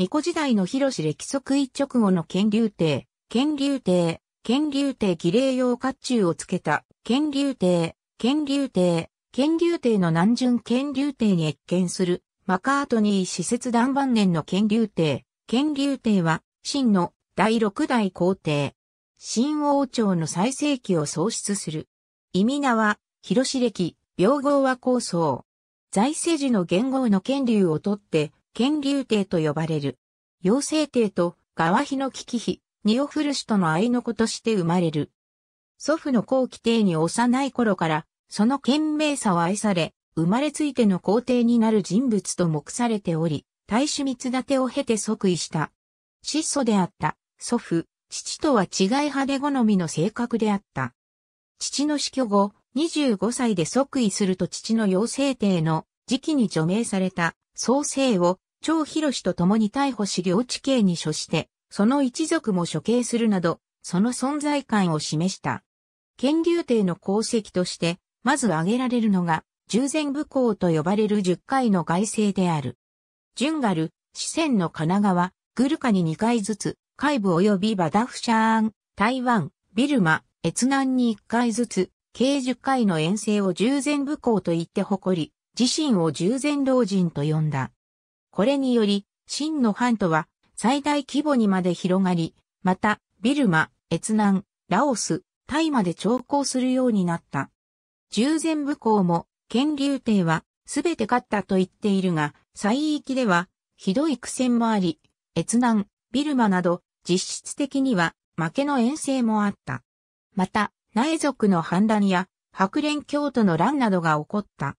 巫女時代の広歴即位直後の剣竜帝、剣竜帝、剣竜帝儀礼用甲冑をつけた、剣竜帝、剣竜帝、剣竜帝の南巡剣竜帝に越見する、マカートニー施設断晩年の剣竜帝、剣竜帝は、真の第六代皇帝、秦王朝の最盛期を創出する。意味名は、広歴、病号は構想。財政時の元号の権竜をとって、剣竜帝と呼ばれる。妖精帝と、側妃の危機妃、ニオフルシとの愛の子として生まれる。祖父の後期帝に幼い頃から、その懸命さを愛され、生まれついての皇帝になる人物と目されており、大衆密立てを経て即位した。質素であった祖父、父とは違い派で好みの性格であった。父の死去後、25歳で即位すると父の妖精帝の時期に除名された創生を張博士と共に逮捕し領地刑に処して、その一族も処刑するなど、その存在感を示した。剣竜帝の功績として、まず挙げられるのが、従前武功と呼ばれる十回の外政である。順ガル、四川の神奈川、グルカに二回ずつ、海部及びバダフシャーン、台湾、ビルマ、越南に一回ずつ、計十回の遠征を従前武功と言って誇り、自身を従前老人と呼んだ。これにより、真の藩とは最大規模にまで広がり、また、ビルマ、越南、ラオス、タイまで長考するようになった。従前武功も、権竜帝は、すべて勝ったと言っているが、西域では、ひどい苦戦もあり、越南、ビルマなど、実質的には、負けの遠征もあった。また、内族の反乱や、白蓮教徒の乱などが起こった。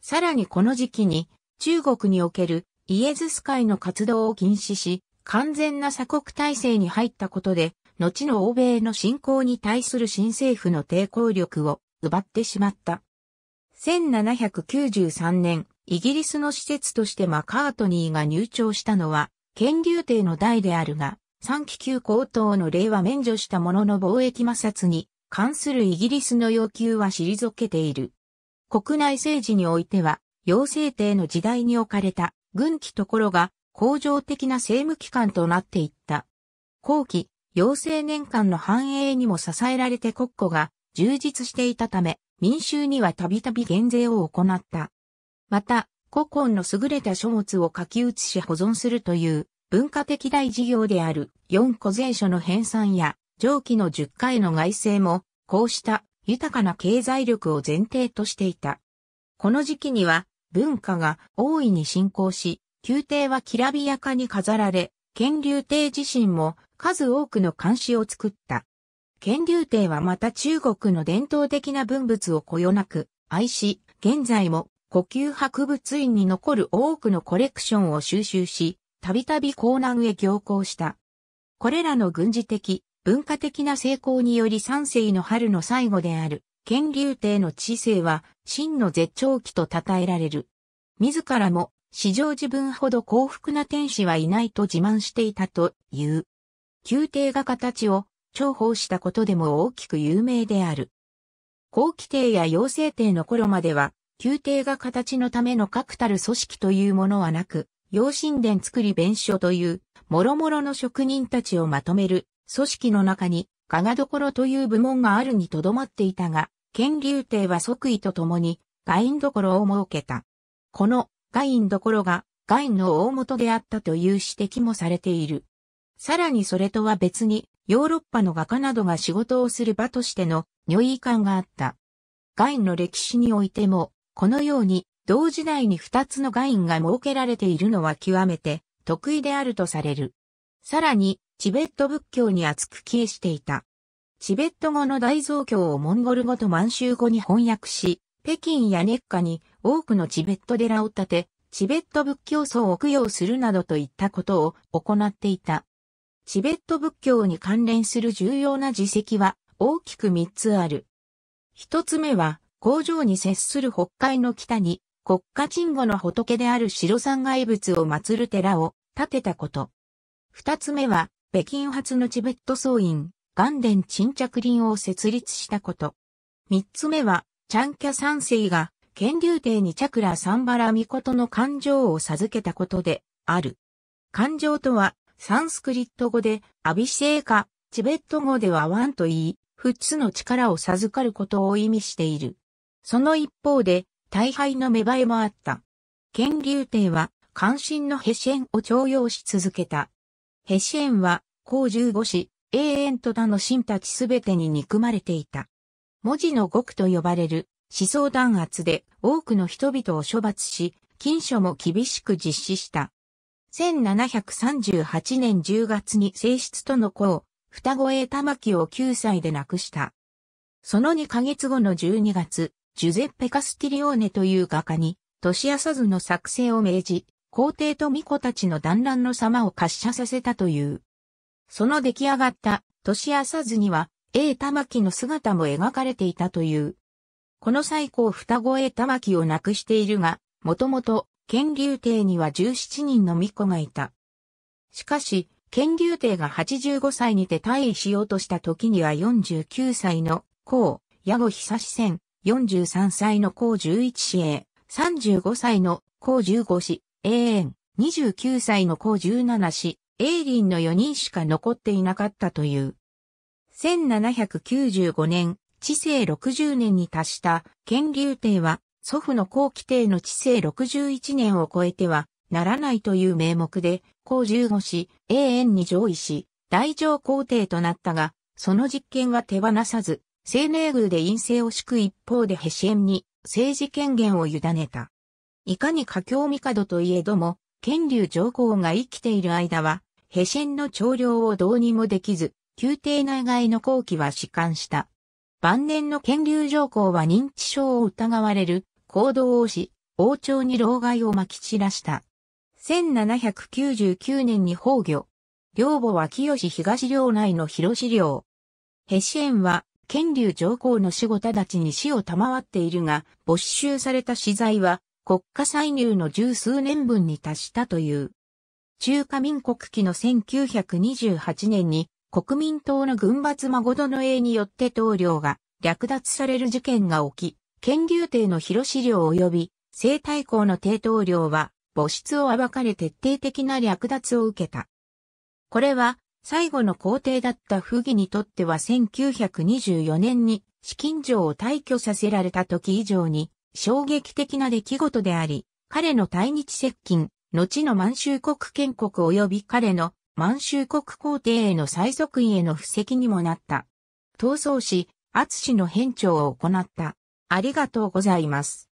さらにこの時期に、中国におけるイエズス会の活動を禁止し、完全な鎖国体制に入ったことで、後の欧米の侵攻に対する新政府の抵抗力を奪ってしまった。1793年、イギリスの施設としてマカートニーが入庁したのは、権竜帝の代であるが、3期級高等の令は免除したものの貿易摩擦に関するイギリスの要求は退けている。国内政治においては、妖精帝の時代に置かれた軍機ところが、恒常的な政務機関となっていった。後期、幼生年間の繁栄にも支えられて国庫が充実していたため、民衆にはたびたび減税を行った。また、古今の優れた書物を書き写し保存するという文化的大事業である四個税書の編纂や上記の十回の外政も、こうした豊かな経済力を前提としていた。この時期には文化が大いに進行し、宮廷はきらびやかに飾られ、乾隆帝自身も数多くの漢詩を作った。乾隆帝はまた中国の伝統的な文物をこよなく愛し、現在も呼吸博物院に残る多くのコレクションを収集し、たびたび江南へ行行した。これらの軍事的、文化的な成功により3世の春の最後である乾隆帝の知性は、真の絶頂期と称えられる。自らも、史上自分ほど幸福な天使はいないと自慢していたという。宮廷が形を重宝したことでも大きく有名である。後期帝や妖精帝の頃までは、宮廷が形のための確たる組織というものはなく、妖神殿作り弁書という、諸々の職人たちをまとめる組織の中に、加賀所という部門があるにとどまっていたが、県流帝は即位とともに、外院所を設けた。この外院所が外院の大元であったという指摘もされている。さらにそれとは別に、ヨーロッパの画家などが仕事をする場としての如意感があった。ガインの歴史においても、このように同時代に2つのガインが設けられているのは極めて得意であるとされる。さらに、チベット仏教に厚く帰依していた。チベット語の大蔵経をモンゴル語と満州語に翻訳し、北京や熱下に多くのチベット寺を建て、チベット仏教僧を供養するなどといったことを行っていた。チベット仏教に関連する重要な事績は大きく3つある。一つ目は、工場に接する北海の北に国家鎮護の仏である白山外仏を祀る寺を建てたこと。二つ目は、北京発のチベット僧院、元伝沈着林を設立したこと。三つ目は、チャンキャ三世が、剣竜帝にチャクラサンラミ御事の感情を授けたことで、ある。感情とは、サンスクリット語で、アビシェイカ、チベット語ではワンと言い、仏の力を授かることを意味している。その一方で、大敗の芽生えもあった。剣竜帝は、関心のヘシえンを徴用し続けた。ヘシエンは、項十五子、永遠と他の神たちすべてに憎まれていた。文字の極と呼ばれる思想弾圧で多くの人々を処罰し、禁書も厳しく実施した。1738年10月に正室との子を、双子へ玉木を9歳で亡くした。その2ヶ月後の12月、ジュゼッペ・カスティリオーネという画家に、年朝図の作成を命じ、皇帝と巫女たちの団らんの様を滑車させたという。その出来上がった年朝図には、英玉木の姿も描かれていたという。この最高双子英玉木を亡くしているが、もともと、剣竜帝には17人の巫女がいた。しかし、剣竜帝が85歳にて退位しようとした時には49歳の皇、矢後久志戦、43歳の皇11氏 A、35歳の孔15氏、永遠、29歳の子17子、永林の4人しか残っていなかったという。1795年、治世60年に達した乾隆帝は、祖父の後期帝の治世61年を超えては、ならないという名目で、皇15子、永遠に上位し、大乗皇帝となったが、その実権は手放さず、青年宮で陰性を敷く一方でヘシエンに政治権限を委ねた。いかに佳境帝といえども、権竜上皇が生きている間は、へしの長領をどうにもできず、宮廷内外の後期は死緩した。晩年の権竜上皇は認知症を疑われる行動をし、王朝に老害をまき散らした。1799年に崩御。領母は清東領内の広志領。ヘシエンは、権竜上皇の死後直ちに死を賜っているが、没収された資材は、国家歳入の十数年分に達したという。中華民国期の1928年に国民党の軍閥孫殿営によって当領が略奪される事件が起き、県流帝の広資料及び西太后の帝統領は母室を暴かれ徹底的な略奪を受けた。これは最後の皇帝だった溥儀にとっては1924年に資金上を退去させられた時以上に衝撃的な出来事であり、彼の対日接近、後の満州国建国及び彼の満州国皇帝への最側位への布石にもなった。闘争し、厚氏の編長を行った。ありがとうございます。